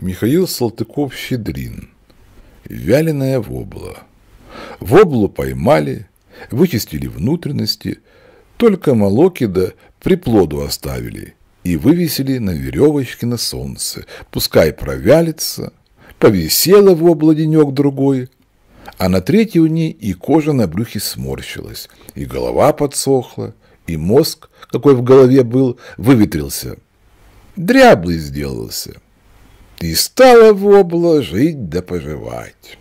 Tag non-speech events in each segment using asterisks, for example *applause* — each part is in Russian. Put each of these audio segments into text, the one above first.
Михаил Салтыков-Щедрин. Вяленая вобла. Воблу поймали, вычистили внутренности, только молокида да приплоду оставили и вывесили на веревочке на солнце. Пускай провялится, повисела вобла денек-другой, а на третий у ней и кожа на брюхе сморщилась, и голова подсохла, и мозг, какой в голове был, выветрился. Дряблый сделался и стала вобла жить да поживать.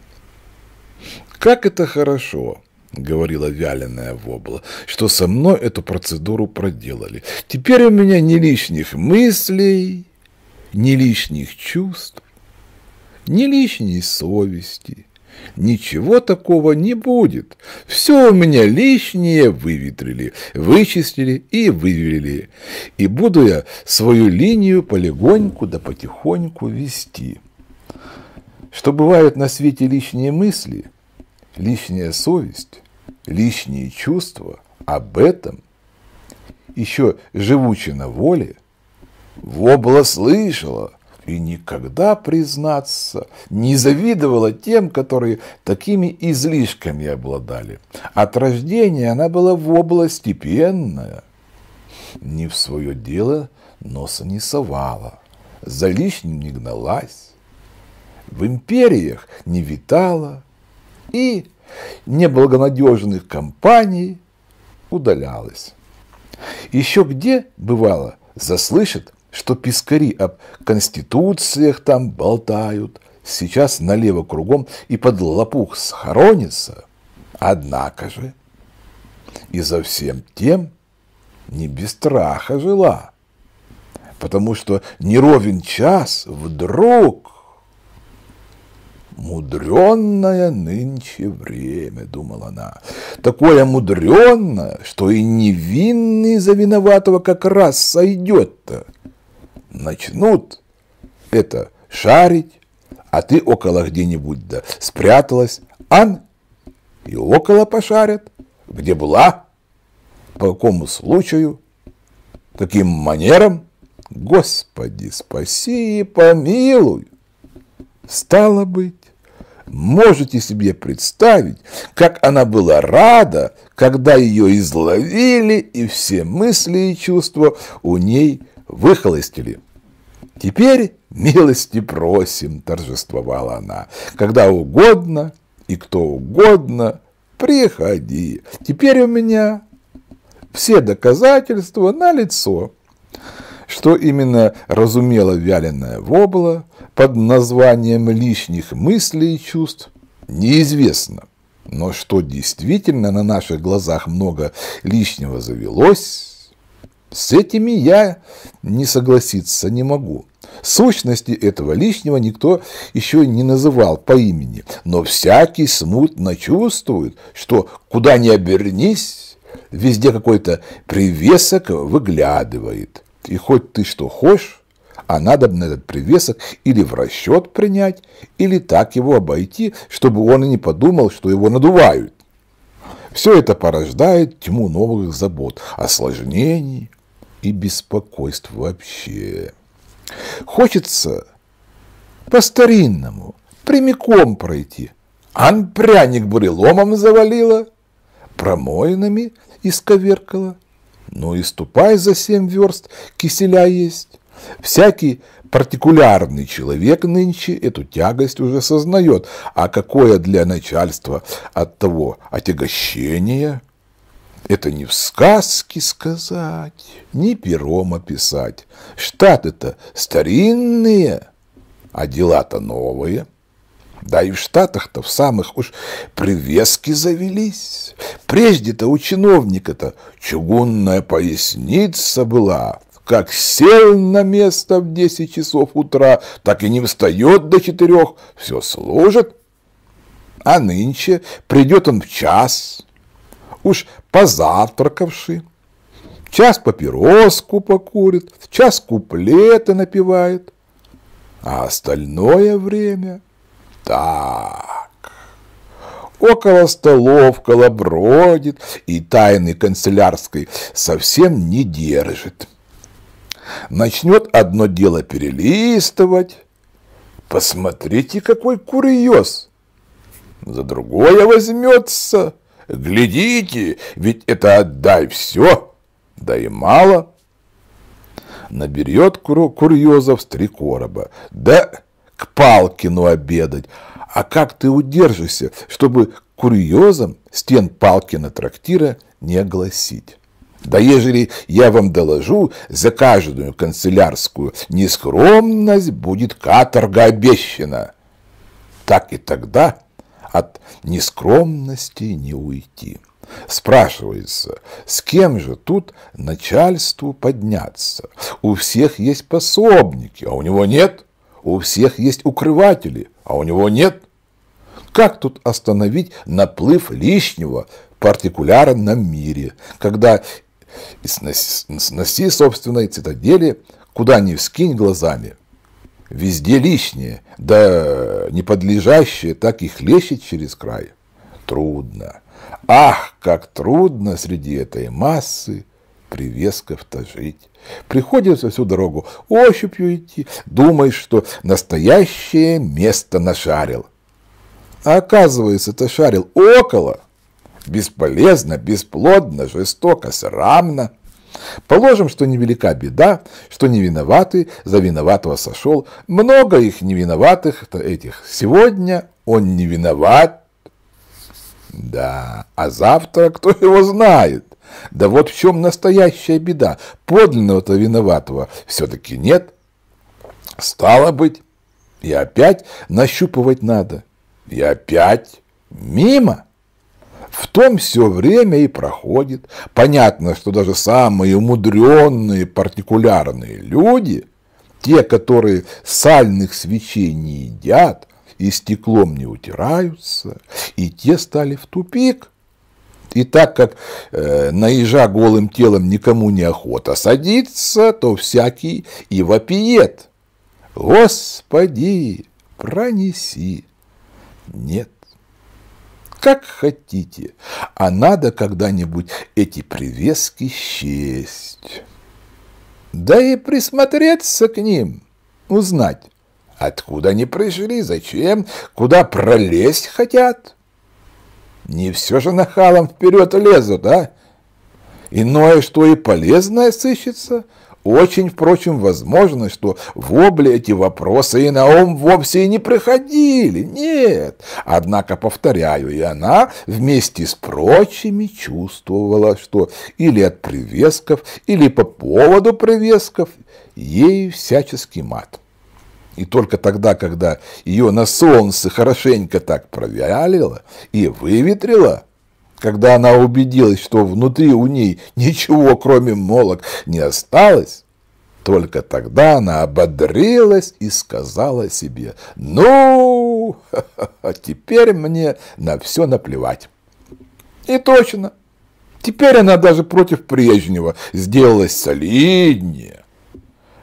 «Как это хорошо!» — говорила вяленая вобла, — что со мной эту процедуру проделали. Теперь у меня не лишних мыслей, не лишних чувств, не лишней совести. Ничего такого не будет. Все у меня лишнее выветрили, вычислили и вывели. И буду я свою линию полегоньку да потихоньку вести. Что бывают на свете лишние мысли, лишняя совесть, лишние чувства, об этом еще живучи на воле, вобла слышала – и никогда, признаться, не завидовала тем, которые такими излишками обладали. От рождения она была в область степенная, не в свое дело носа не совала, за лишним не гналась, в империях не витала и неблагонадежных компаний удалялась. Еще где, бывало, заслышит что пискари об конституциях там болтают, сейчас налево кругом и под лопух схоронится. Однако же, и за всем тем не без страха жила, потому что неровен час вдруг «Мудренное нынче время», — думала она, — «такое мудренное, что и невинный за виноватого как раз сойдет-то» начнут это шарить, а ты около где-нибудь да спряталась, ан, и около пошарят, где была, по какому случаю, каким манерам. Господи, спаси и помилуй. Стало быть, можете себе представить, как она была рада, когда ее изловили, и все мысли и чувства у ней выхолостили. Теперь милости просим, торжествовала она, когда угодно и кто угодно, приходи. Теперь у меня все доказательства на лицо. Что именно разумела вяленая вобла под названием лишних мыслей и чувств, неизвестно. Но что действительно на наших глазах много лишнего завелось, с этими я не согласиться не могу. Сущности этого лишнего никто еще не называл по имени, но всякий смутно чувствует, что куда ни обернись, везде какой-то привесок выглядывает. И хоть ты что хочешь, а надо бы на этот привесок или в расчет принять, или так его обойти, чтобы он и не подумал, что его надувают. Все это порождает тьму новых забот, осложнений, и беспокойств вообще. Хочется по-старинному прямиком пройти. Ан пряник буреломом завалила, промоинами исковеркала. Ну и ступай за семь верст, киселя есть. Всякий партикулярный человек нынче эту тягость уже сознает, а какое для начальства от того отягощение – это не в сказке сказать, не пером описать. Штаты-то старинные, а дела-то новые. Да и в Штатах-то в самых уж привески завелись. Прежде-то у чиновника-то чугунная поясница была. Как сел на место в десять часов утра, так и не встает до четырех, все служит. А нынче придет он в час, уж позавтракавши, час папироску покурит, час куплеты напевает, а остальное время так. Около столов колобродит и тайны канцелярской совсем не держит. Начнет одно дело перелистывать. Посмотрите, какой курьез! За другое возьмется. Глядите, ведь это отдай все, да и мало. Наберет курьезов с три короба, да к Палкину обедать. А как ты удержишься, чтобы курьезом стен Палкина трактира не огласить? Да ежели я вам доложу, за каждую канцелярскую нескромность будет каторга обещана. Так и тогда от нескромности не уйти. Спрашивается, с кем же тут начальству подняться? У всех есть пособники, а у него нет. У всех есть укрыватели, а у него нет. Как тут остановить наплыв лишнего партикуляра на мире, когда сноси собственной цитадели, куда ни вскинь глазами – везде лишнее, да не подлежащее так и хлещет через край. Трудно. Ах, как трудно среди этой массы привесков-то жить. Приходится всю дорогу ощупью идти, думаешь, что настоящее место нашарил. А оказывается, это шарил около. Бесполезно, бесплодно, жестоко, срамно. Положим, что невелика беда, что не виноваты, за виноватого сошел. Много их невиноватых то этих. Сегодня он не виноват. Да, а завтра кто его знает? Да вот в чем настоящая беда. Подлинного-то виноватого все-таки нет. Стало быть, и опять нащупывать надо. И опять мимо том все время и проходит. Понятно, что даже самые умудренные партикулярные люди, те, которые сальных свечей не едят и стеклом не утираются, и те стали в тупик. И так как э, на голым телом никому не охота садиться, то всякий и вопиет. Господи, пронеси. Нет как хотите, а надо когда-нибудь эти привески счесть. Да и присмотреться к ним, узнать, откуда они пришли, зачем, куда пролезть хотят. Не все же нахалом вперед лезут, а? Иное, что и полезное сыщется – очень, впрочем, возможно, что в обле эти вопросы и на ум вовсе и не приходили, нет. Однако, повторяю, и она вместе с прочими чувствовала, что или от привесков, или по поводу привесков ей всяческий мат. И только тогда, когда ее на солнце хорошенько так провялило и выветрило, когда она убедилась, что внутри у ней ничего, кроме молок, не осталось, только тогда она ободрилась и сказала себе, «Ну, ха *laughs* теперь мне на все наплевать». И точно, теперь она даже против прежнего сделалась солиднее,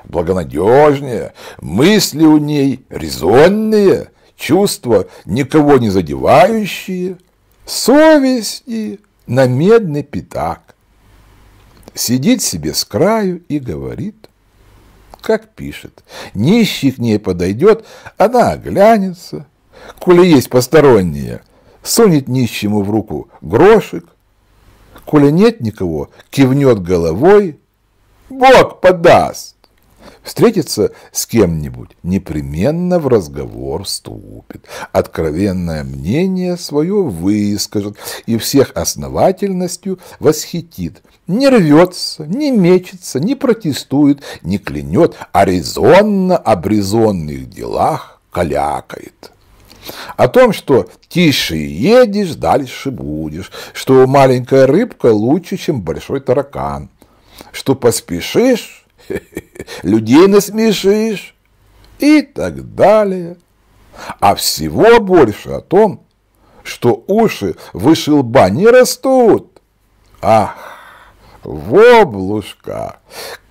благонадежнее, мысли у ней резонные, чувства никого не задевающие, совести на медный пятак. Сидит себе с краю и говорит, как пишет. Нищий к ней подойдет, она оглянется, коли есть посторонние, сунет нищему в руку грошек, коли нет никого, кивнет головой, Бог подаст. Встретится с кем-нибудь, непременно в разговор вступит, откровенное мнение свое выскажет и всех основательностью восхитит. Не рвется, не мечется, не протестует, не клянет, а резонно об резонных делах калякает. О том, что тише едешь, дальше будешь, что маленькая рыбка лучше, чем большой таракан, что поспешишь, *laughs* людей насмешишь и так далее. А всего больше о том, что уши выше лба не растут. Ах, воблушка!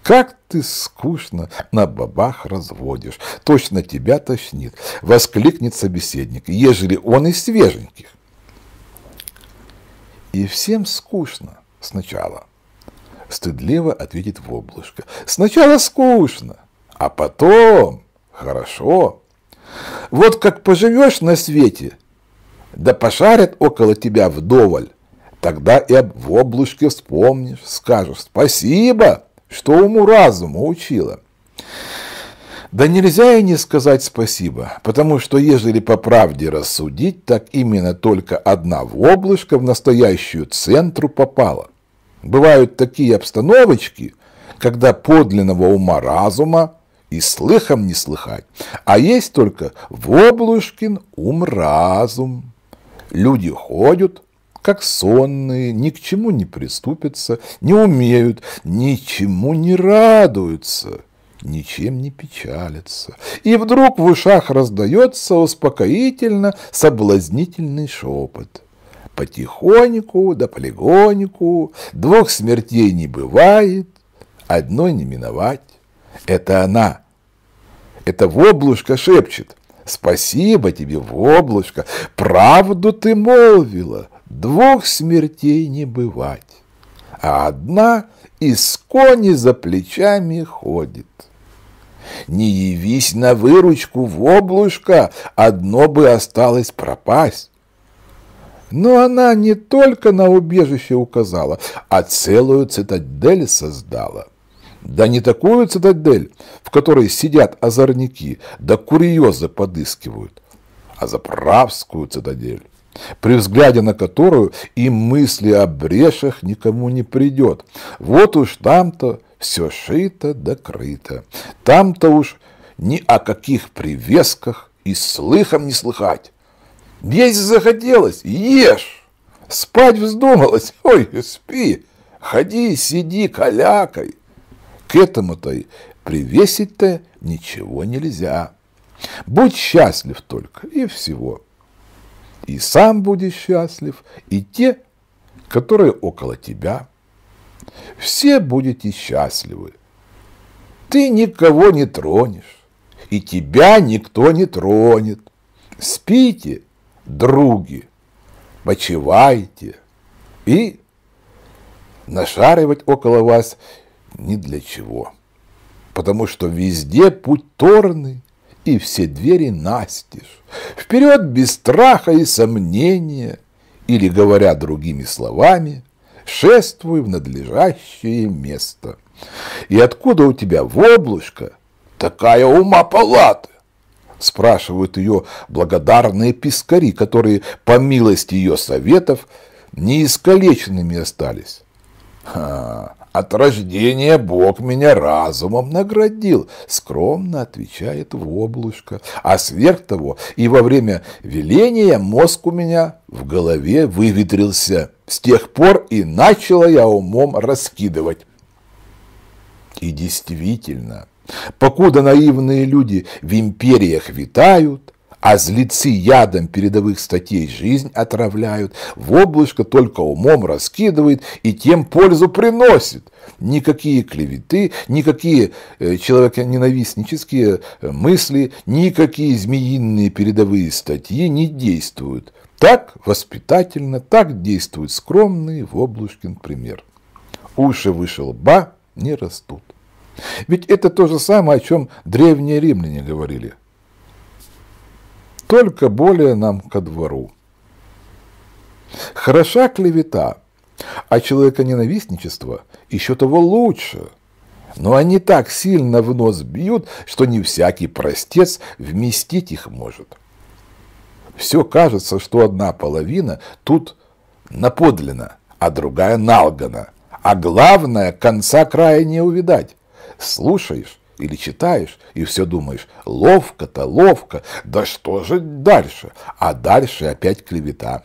как ты скучно на бабах разводишь, точно тебя тошнит, воскликнет собеседник, ежели он из свеженьких. И всем скучно сначала стыдливо ответит в облачко. Сначала скучно, а потом хорошо. Вот как поживешь на свете, да пошарят около тебя вдоволь, тогда и в облачке вспомнишь, скажешь «спасибо», что уму-разуму учила. Да нельзя и не сказать спасибо, потому что, ежели по правде рассудить, так именно только одна воблышка в настоящую центру попала. Бывают такие обстановочки, когда подлинного ума разума и слыхом не слыхать, а есть только Воблушкин ум-разум. Люди ходят, как сонные, ни к чему не приступятся, не умеют, ничему не радуются, ничем не печалятся. И вдруг в ушах раздается успокоительно соблазнительный шепот – Потихоньку да полигоньку, двух смертей не бывает, одной не миновать. Это она. Это воблушка шепчет. Спасибо тебе, воблушка, правду ты молвила, двух смертей не бывать. А одна из кони за плечами ходит. Не явись на выручку в одно бы осталось пропасть. Но она не только на убежище указала, а целую цитадель создала. Да не такую цитадель, в которой сидят озорники, да курьезы подыскивают, а заправскую цитадель, при взгляде на которую и мысли о брешах никому не придет. Вот уж там-то все шито да крыто, там-то уж ни о каких привесках и слыхом не слыхать. Есть захотелось – ешь. Спать вздумалось – ой, спи. Ходи, сиди, калякай. К этому-то привесить-то ничего нельзя. Будь счастлив только, и всего. И сам будешь счастлив, и те, которые около тебя. Все будете счастливы. Ты никого не тронешь, и тебя никто не тронет. Спите други, почивайте и нашаривать около вас ни для чего, потому что везде путь торный и все двери настежь. Вперед без страха и сомнения, или, говоря другими словами, шествуй в надлежащее место. И откуда у тебя в такая ума палата? спрашивают ее благодарные пескари, которые, по милости ее советов, неискалеченными остались. «Ха, от рождения Бог меня разумом наградил», — скромно отвечает воблушка. «А сверх того и во время веления мозг у меня в голове выветрился. С тех пор и начала я умом раскидывать». И действительно, Покуда наивные люди в империях витают, а злецы ядом передовых статей жизнь отравляют, в облачко только умом раскидывает и тем пользу приносит. Никакие клеветы, никакие э, человеконенавистнические э, мысли, никакие змеиные передовые статьи не действуют. Так воспитательно, так действует скромный Воблушкин пример. Уши выше лба не растут. Ведь это то же самое, о чем древние римляне говорили. Только более нам ко двору. Хороша клевета, а человеконенавистничество еще того лучше. Но они так сильно в нос бьют, что не всякий простец вместить их может. Все кажется, что одна половина тут наподлина, а другая налгана. А главное, конца края не увидать слушаешь или читаешь, и все думаешь, ловко-то, ловко, да что же дальше? А дальше опять клевета,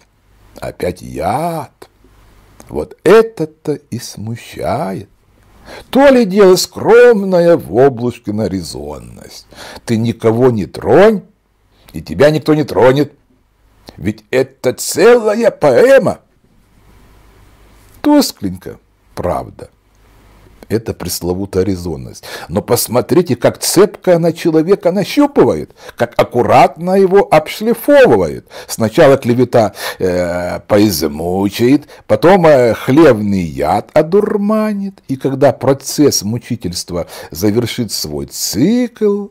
опять яд. Вот это-то и смущает. То ли дело скромное в облачке на резонность. Ты никого не тронь, и тебя никто не тронет. Ведь это целая поэма. Тускленько, правда. Это пресловутая резонность. Но посмотрите, как цепко она человека нащупывает, как аккуратно его обшлифовывает. Сначала клевета э, поизмучает, потом э, хлебный яд одурманит. И когда процесс мучительства завершит свой цикл,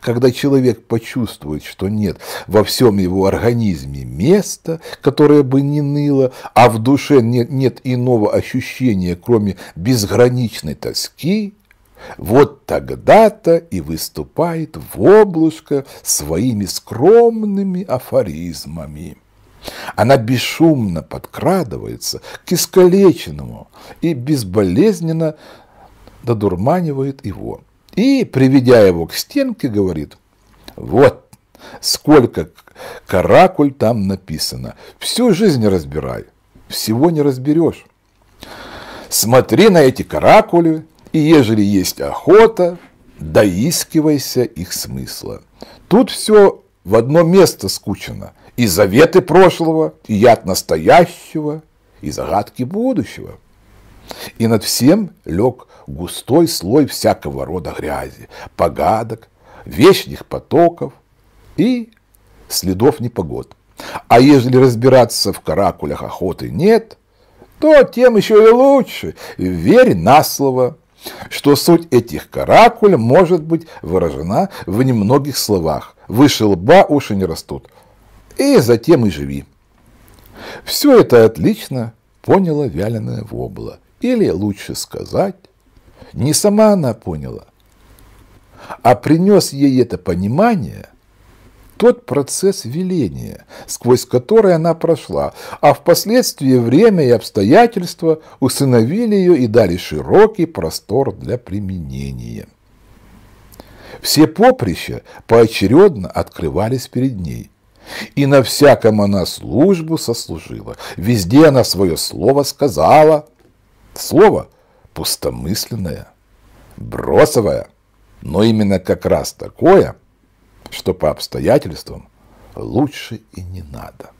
когда человек почувствует, что нет во всем его организме места, которое бы не ныло, а в душе нет, нет иного ощущения, кроме безграничной тоски, вот тогда-то и выступает в облачко своими скромными афоризмами. Она бесшумно подкрадывается к искалеченному и безболезненно додурманивает его и, приведя его к стенке, говорит, вот сколько каракуль там написано, всю жизнь разбирай, всего не разберешь. Смотри на эти каракули, и ежели есть охота, доискивайся их смысла. Тут все в одно место скучено. И заветы прошлого, и яд настоящего, и загадки будущего и над всем лег густой слой всякого рода грязи, погадок, вечных потоков и следов непогод. А если разбираться в каракулях охоты нет, то тем еще и лучше. Верь на слово, что суть этих каракуль может быть выражена в немногих словах. Выше лба уши не растут. И затем и живи. Все это отлично поняла вяленая вобла. Или лучше сказать, не сама она поняла, а принес ей это понимание тот процесс веления, сквозь который она прошла, а впоследствии время и обстоятельства усыновили ее и дали широкий простор для применения. Все поприща поочередно открывались перед ней. И на всяком она службу сослужила, везде она свое слово сказала – Слово пустомысленное, бросовое, но именно как раз такое, что по обстоятельствам лучше и не надо.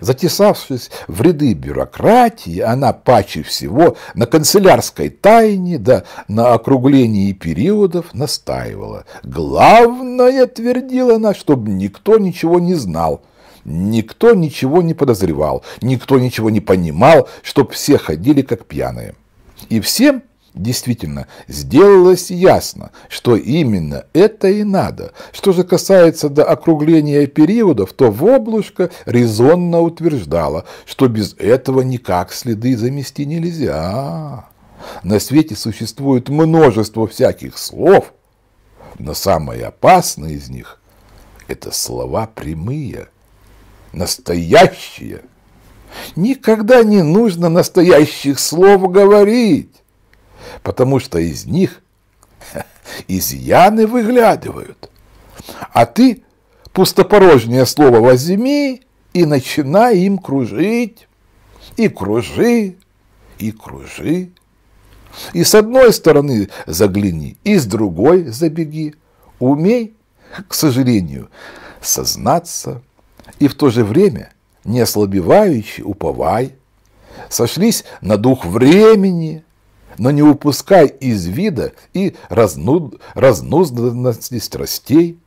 Затесавшись в ряды бюрократии, она паче всего на канцелярской тайне да на округлении периодов настаивала. Главное, твердила она, чтобы никто ничего не знал – Никто ничего не подозревал, никто ничего не понимал, чтоб все ходили как пьяные. И всем Действительно, сделалось ясно, что именно это и надо. Что же касается до округления периодов, то Воблушка резонно утверждала, что без этого никак следы замести нельзя. На свете существует множество всяких слов, но самое опасное из них – это слова прямые – настоящее. Никогда не нужно настоящих слов говорить, потому что из них *laughs* изъяны выглядывают. А ты пустопорожнее слово возьми и начинай им кружить, и кружи, и кружи. И с одной стороны загляни, и с другой забеги. Умей, к сожалению, сознаться – и в то же время не ослабевающий уповай, сошлись на дух времени, но не упускай из вида и разнуд... разнузданности страстей.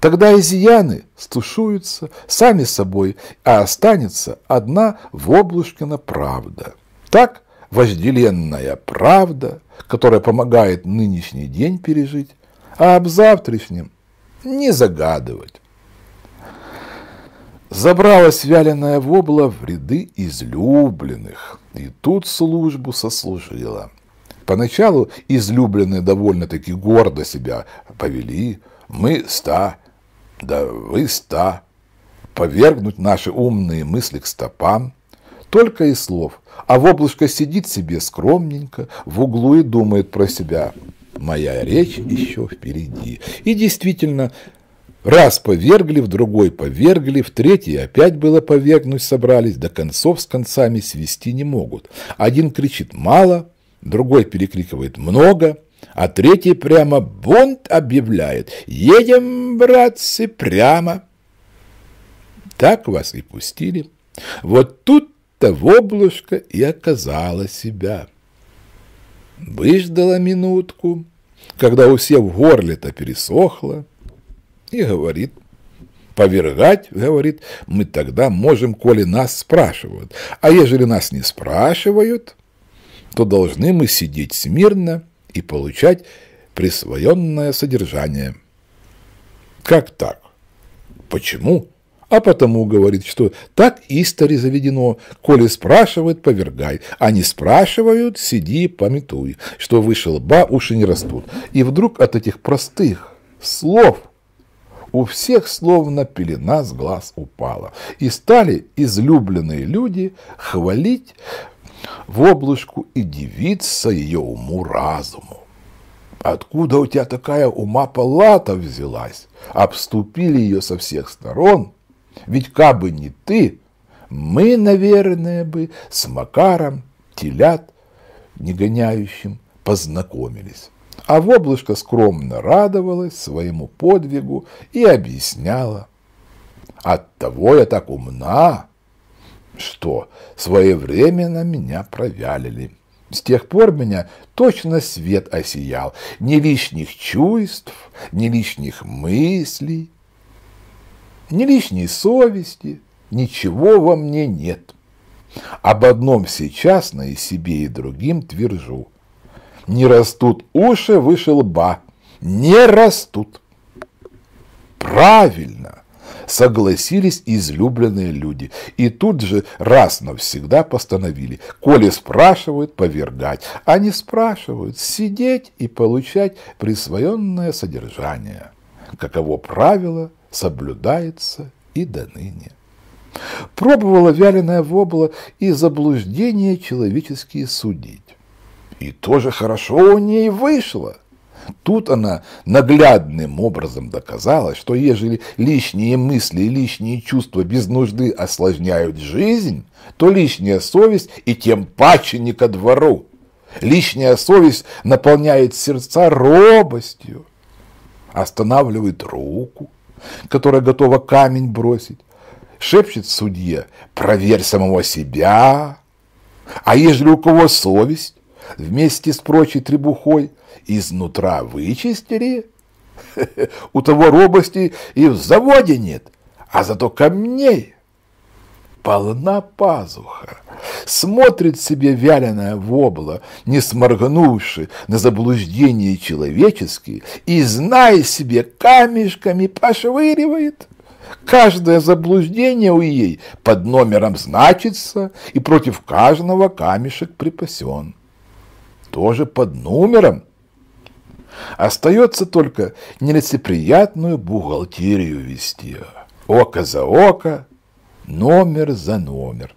Тогда изъяны стушуются сами собой, а останется одна в воблушкина правда. Так вожделенная правда, которая помогает нынешний день пережить, а об завтрашнем не загадывать. Забралась вяленая вобла в ряды излюбленных, и тут службу сослужила. Поначалу излюбленные довольно-таки гордо себя повели. Мы ста, да вы ста. Повергнуть наши умные мысли к стопам. Только и слов. А воблушка сидит себе скромненько в углу и думает про себя. Моя речь еще впереди. И действительно, Раз повергли, в другой повергли, в третий опять было повергнуть собрались, до концов с концами свести не могут. Один кричит «мало», другой перекрикивает «много», а третий прямо бунт объявляет «Едем, братцы, прямо». Так вас и пустили. Вот тут-то в облачко и оказала себя. Выждала минутку, когда у всех горле-то пересохло, и говорит, повергать, говорит, мы тогда можем, коли нас спрашивают. А ежели нас не спрашивают, то должны мы сидеть смирно и получать присвоенное содержание. Как так? Почему? А потому говорит, что так истори заведено, коли спрашивают, повергай, а не спрашивают, сиди, пометуй, что вышел ба, уши не растут. И вдруг от этих простых слов – у всех словно пелена с глаз упала. И стали излюбленные люди хвалить в облачку и дивиться ее уму-разуму. Откуда у тебя такая ума палата взялась? Обступили ее со всех сторон. Ведь кабы не ты, мы, наверное, бы с Макаром, телят, не гоняющим, познакомились а в облачко скромно радовалась своему подвигу и объясняла. «Оттого я так умна, что своевременно меня провялили. С тех пор меня точно свет осиял, ни лишних чувств, ни лишних мыслей, ни лишней совести, ничего во мне нет. Об одном сейчас на и себе, и другим твержу – не растут уши выше лба. Не растут. Правильно! Согласились излюбленные люди. И тут же раз навсегда постановили. Коли спрашивают, повергать. А не спрашивают, сидеть и получать присвоенное содержание. Каково правило соблюдается и до ныне. Пробовала вяленая вобла и заблуждение человеческие судить. И тоже хорошо у ней вышло. Тут она наглядным образом доказала, что ежели лишние мысли и лишние чувства без нужды осложняют жизнь, то лишняя совесть и тем паче не ко двору. Лишняя совесть наполняет сердца робостью, останавливает руку, которая готова камень бросить, шепчет судье «проверь самого себя», а ежели у кого совесть, вместе с прочей требухой изнутра вычистили, *laughs* у того робости и в заводе нет, а зато камней полна пазуха. Смотрит себе вяленая вобла, не сморгнувши на заблуждение человеческие, и, зная себе, камешками пошвыривает. Каждое заблуждение у ей под номером значится, и против каждого камешек припасен тоже под номером. Остается только нелицеприятную бухгалтерию вести. Око за око, номер за номер.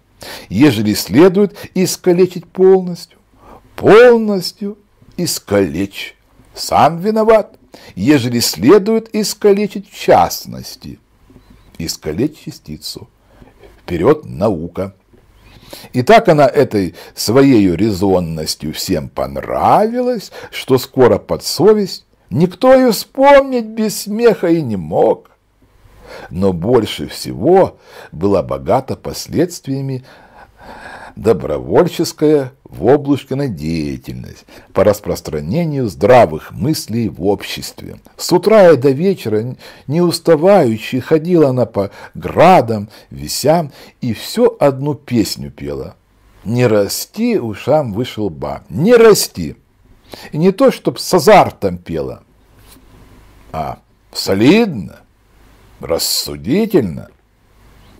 Ежели следует искалечить полностью, полностью искалечь. Сам виноват, ежели следует искалечить в частности. Искалечь частицу. Вперед наука. И так она этой своей резонностью всем понравилась, что скоро под совесть никто ее вспомнить без смеха и не мог. Но больше всего была богата последствиями добровольческая в облачко на деятельность по распространению здравых мыслей в обществе. С утра и до вечера не уставаючи ходила она по градам, висям и все одну песню пела. «Не расти ушам вышел ба, не расти!» И не то, чтоб с азартом пела, а солидно, рассудительно,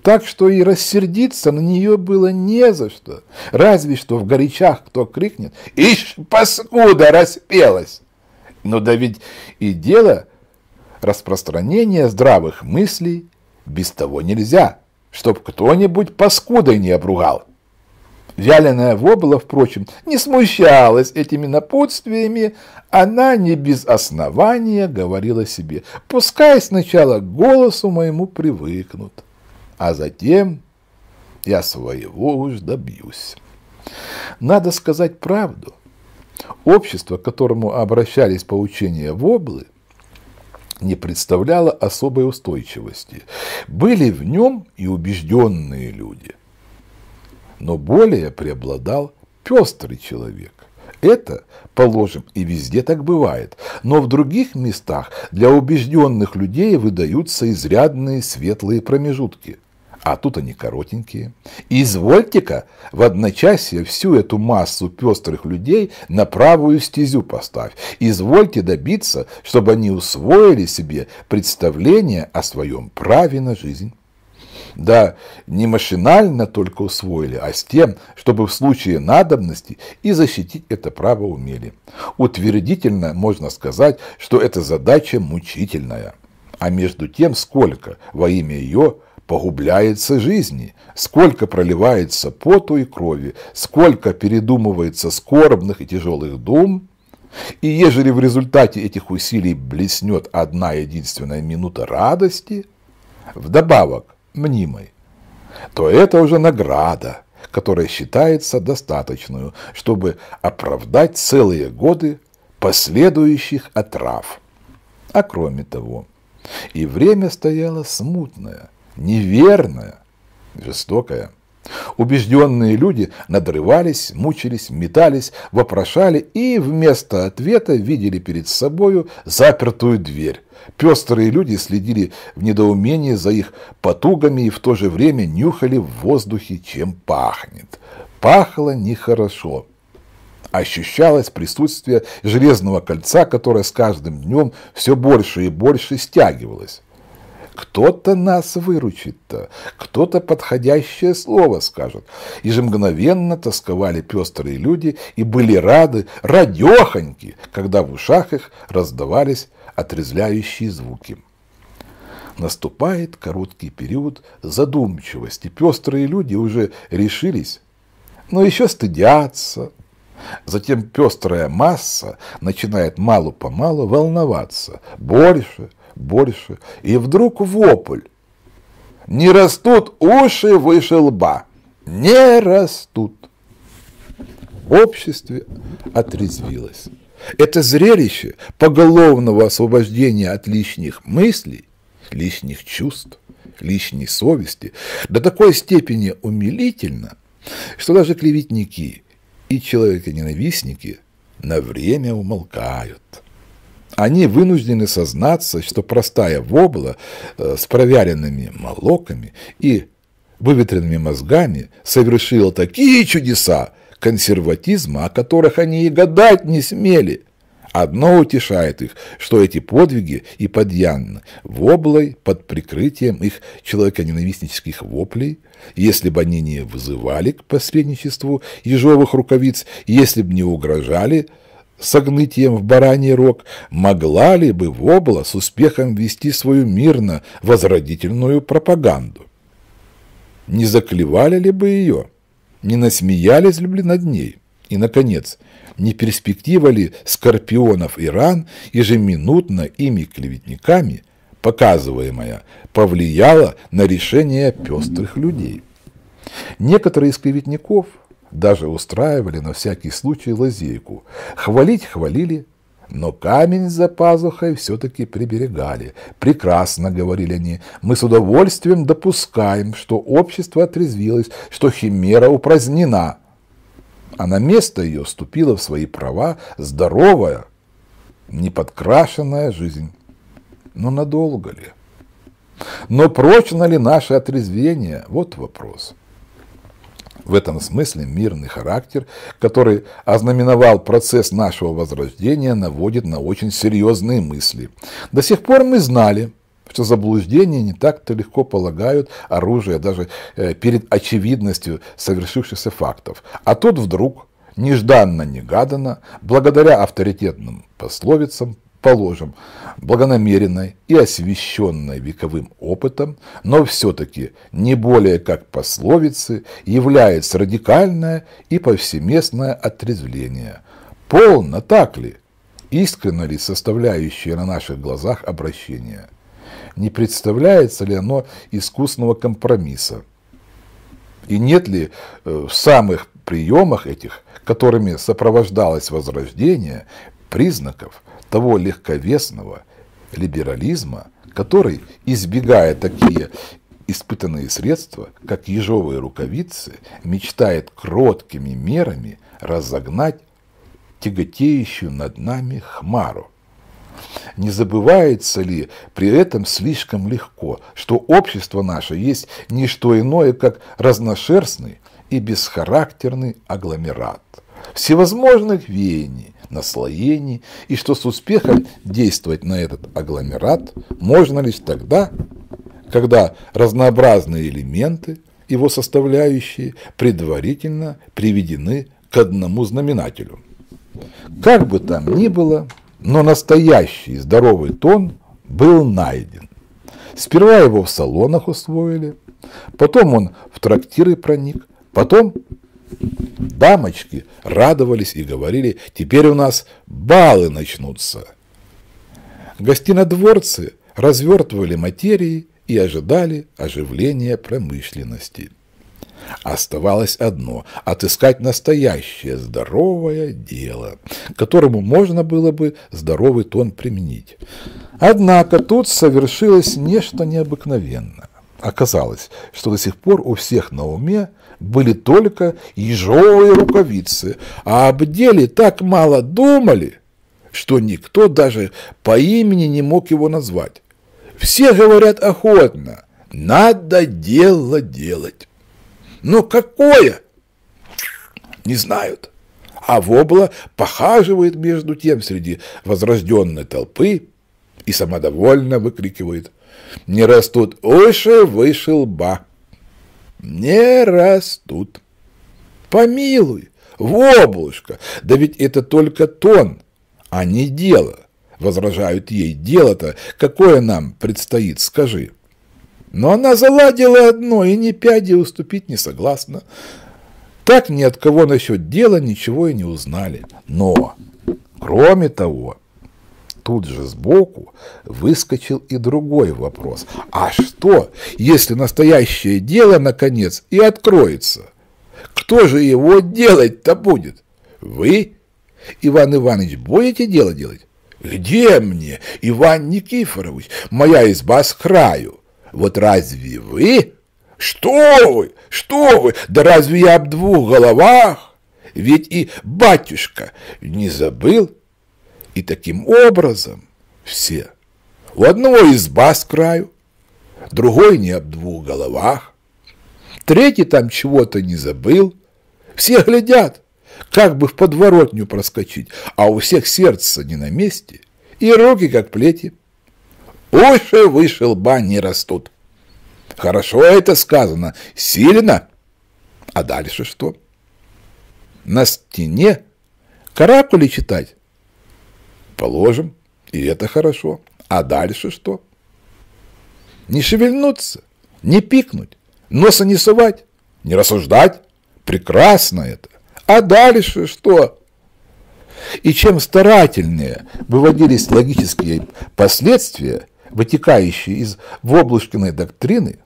так что и рассердиться на нее было не за что, разве что в горячах кто крикнет «Ишь, паскуда, распелась!» Но да ведь и дело распространения здравых мыслей без того нельзя, чтоб кто-нибудь паскудой не обругал. Вяленая вобла, впрочем, не смущалась этими напутствиями, она не без основания говорила себе, пускай сначала к голосу моему привыкнут а затем я своего уж добьюсь. Надо сказать правду. Общество, к которому обращались поучения воблы, не представляло особой устойчивости. Были в нем и убежденные люди. Но более преобладал пестрый человек. Это, положим, и везде так бывает, но в других местах для убежденных людей выдаются изрядные светлые промежутки а тут они коротенькие. Извольте-ка в одночасье всю эту массу пестрых людей на правую стезю поставь. Извольте добиться, чтобы они усвоили себе представление о своем праве на жизнь. Да, не машинально только усвоили, а с тем, чтобы в случае надобности и защитить это право умели. Утвердительно можно сказать, что эта задача мучительная. А между тем, сколько во имя ее погубляется жизни, сколько проливается поту и крови, сколько передумывается скорбных и тяжелых дум, и ежели в результате этих усилий блеснет одна единственная минута радости, вдобавок мнимой, то это уже награда, которая считается достаточную, чтобы оправдать целые годы последующих отрав. А кроме того, и время стояло смутное, неверная, жестокая. Убежденные люди надрывались, мучились, метались, вопрошали и вместо ответа видели перед собою запертую дверь. Пестрые люди следили в недоумении за их потугами и в то же время нюхали в воздухе, чем пахнет. Пахло нехорошо. Ощущалось присутствие железного кольца, которое с каждым днем все больше и больше стягивалось. Кто-то нас выручит-то, кто-то подходящее слово скажет. И же мгновенно тосковали пестрые люди и были рады, радехоньки, когда в ушах их раздавались отрезляющие звуки. Наступает короткий период задумчивости. Пестрые люди уже решились, но еще стыдятся. Затем пестрая масса начинает мало-помалу волноваться. Больше – больше. И вдруг вопль. Не растут уши выше лба. Не растут. Обществе отрезвилось. Это зрелище поголовного освобождения от лишних мыслей, лишних чувств, лишней совести до такой степени умилительно, что даже клеветники и человеконенавистники на время умолкают они вынуждены сознаться, что простая вобла э, с проверенными молоками и выветренными мозгами совершила такие чудеса консерватизма, о которых они и гадать не смели. Одно утешает их, что эти подвиги и подьяны воблой под прикрытием их человеконенавистнических воплей, если бы они не вызывали к посредничеству ежовых рукавиц, если бы не угрожали – с огнытием в бараний рог, могла ли бы Вобла с успехом вести свою мирно-возродительную пропаганду? Не заклевали ли бы ее? Не насмеялись ли над ней? И, наконец, не перспектива ли скорпионов Иран ежеминутно ими клеветниками, показываемая, повлияла на решение пестрых людей? Некоторые из клеветников – даже устраивали на всякий случай лазейку. Хвалить хвалили, но камень за пазухой все-таки приберегали. Прекрасно, говорили они, мы с удовольствием допускаем, что общество отрезвилось, что химера упразднена. А на место ее вступила в свои права здоровая, неподкрашенная жизнь. Но надолго ли? Но прочно ли наше отрезвение? Вот вопрос. В этом смысле мирный характер, который ознаменовал процесс нашего возрождения, наводит на очень серьезные мысли. До сих пор мы знали, что заблуждения не так-то легко полагают оружие даже э, перед очевидностью совершившихся фактов. А тут вдруг, нежданно-негаданно, благодаря авторитетным пословицам, положим, благонамеренной и освещенной вековым опытом, но все-таки не более как пословицы, является радикальное и повсеместное отрезвление. Полно так ли? Искренно ли составляющее на наших глазах обращение? Не представляется ли оно искусного компромисса? И нет ли э, в самых приемах этих, которыми сопровождалось возрождение, признаков – того легковесного либерализма, который, избегая такие испытанные средства, как ежовые рукавицы, мечтает кроткими мерами разогнать тяготеющую над нами хмару. Не забывается ли при этом слишком легко, что общество наше есть не что иное, как разношерстный и бесхарактерный агломерат – всевозможных веяний, наслоений, и что с успехом действовать на этот агломерат можно лишь тогда, когда разнообразные элементы, его составляющие, предварительно приведены к одному знаменателю. Как бы там ни было, но настоящий здоровый тон был найден. Сперва его в салонах усвоили, потом он в трактиры проник, потом Дамочки радовались и говорили, теперь у нас балы начнутся. Гостинодворцы развертывали материи и ожидали оживления промышленности. Оставалось одно – отыскать настоящее здоровое дело, которому можно было бы здоровый тон применить. Однако тут совершилось нечто необыкновенное. Оказалось, что до сих пор у всех на уме были только ежовые рукавицы, а об деле так мало думали, что никто даже по имени не мог его назвать. Все говорят охотно, надо дело делать. Но какое? Не знают. А Вобла похаживает между тем среди возрожденной толпы и самодовольно выкрикивает – не растут. Выше, выше лба. Не растут. Помилуй, в облачко. Да ведь это только тон, а не дело. Возражают ей, дело-то какое нам предстоит, скажи. Но она заладила одно и ни пяди уступить не согласна. Так ни от кого насчет дела ничего и не узнали. Но, кроме того, тут же сбоку выскочил и другой вопрос. А что, если настоящее дело, наконец, и откроется? Кто же его делать-то будет? Вы, Иван Иванович, будете дело делать? Где мне, Иван Никифорович? Моя изба с краю. Вот разве вы? Что вы? Что вы? Да разве я об двух головах? Ведь и батюшка не забыл, и таким образом все. У одного изба с краю, другой не об двух головах, третий там чего-то не забыл. Все глядят, как бы в подворотню проскочить, а у всех сердце не на месте, и руки как плети. Уши выше лба не растут. Хорошо это сказано, сильно. А дальше что? На стене каракули читать Положим, и это хорошо. А дальше что? Не шевельнуться, не пикнуть, носа не совать, не рассуждать. Прекрасно это. А дальше что? И чем старательнее выводились логические последствия, вытекающие из Воблушкиной доктрины,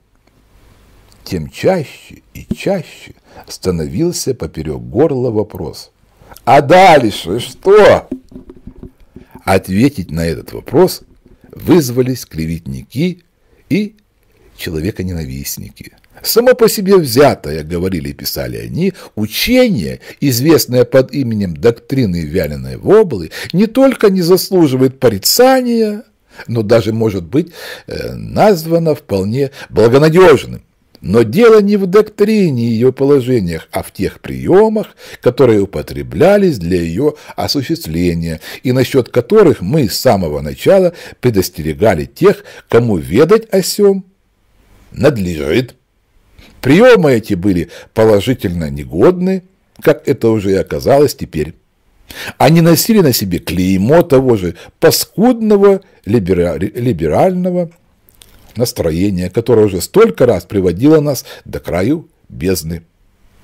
тем чаще и чаще становился поперек горла вопрос. А дальше что? Ответить на этот вопрос вызвались клеветники и человеконенавистники. Само по себе взятое, говорили и писали они, учение, известное под именем доктрины вяленой воблы, не только не заслуживает порицания, но даже может быть э, названо вполне благонадежным. Но дело не в доктрине и ее положениях, а в тех приемах, которые употреблялись для ее осуществления, и насчет которых мы с самого начала предостерегали тех, кому ведать о сем надлежит. Приемы эти были положительно негодны, как это уже и оказалось теперь. Они носили на себе клеймо того же паскудного либера... либерального настроение, которое уже столько раз приводило нас до краю бездны.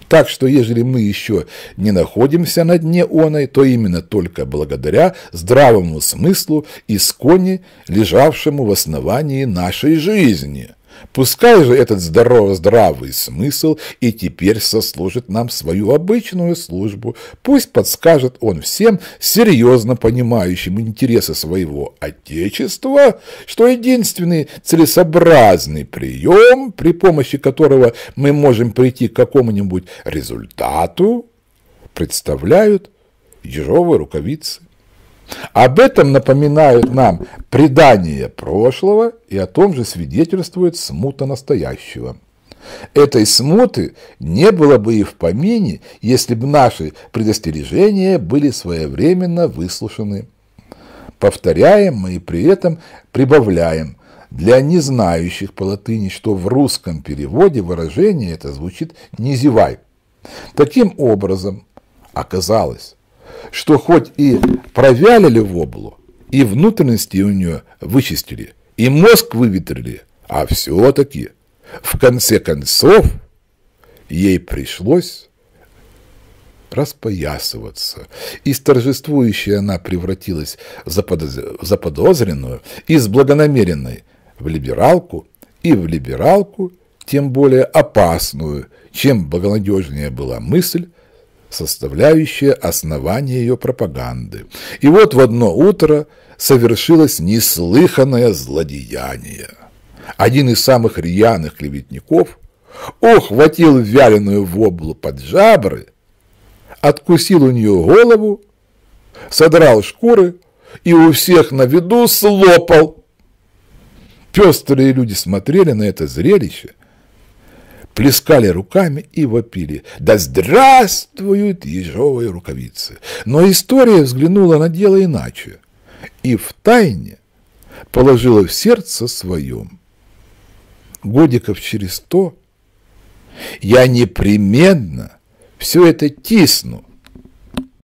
Так что, ежели мы еще не находимся на дне оной, то именно только благодаря здравому смыслу и исконе, лежавшему в основании нашей жизни – Пускай же этот здорово здравый смысл и теперь сослужит нам свою обычную службу. Пусть подскажет он всем, серьезно понимающим интересы своего Отечества, что единственный целесообразный прием, при помощи которого мы можем прийти к какому-нибудь результату, представляют ежовые рукавицы. Об этом напоминают нам предания прошлого и о том же свидетельствует смута настоящего. Этой смуты не было бы и в помине, если бы наши предостережения были своевременно выслушаны. Повторяем мы и при этом прибавляем для незнающих по латыни, что в русском переводе выражение это звучит «не зевай». Таким образом, оказалось, что хоть и провялили в облу, и внутренности у нее вычистили, и мозг выветрили, а все-таки, в конце концов, ей пришлось распоясываться. и торжествующей она превратилась в заподозренную, из благонамеренной в либералку, и в либералку, тем более опасную, чем благонадежнее была мысль, составляющая основание ее пропаганды. И вот в одно утро совершилось неслыханное злодеяние. Один из самых рьяных клеветников ухватил вяленую воблу под жабры, откусил у нее голову, содрал шкуры и у всех на виду слопал. Пестрые люди смотрели на это зрелище плескали руками и вопили «Да здравствуют ежовые рукавицы!». Но история взглянула на дело иначе и в тайне положила в сердце своем. Годиков через сто я непременно все это тисну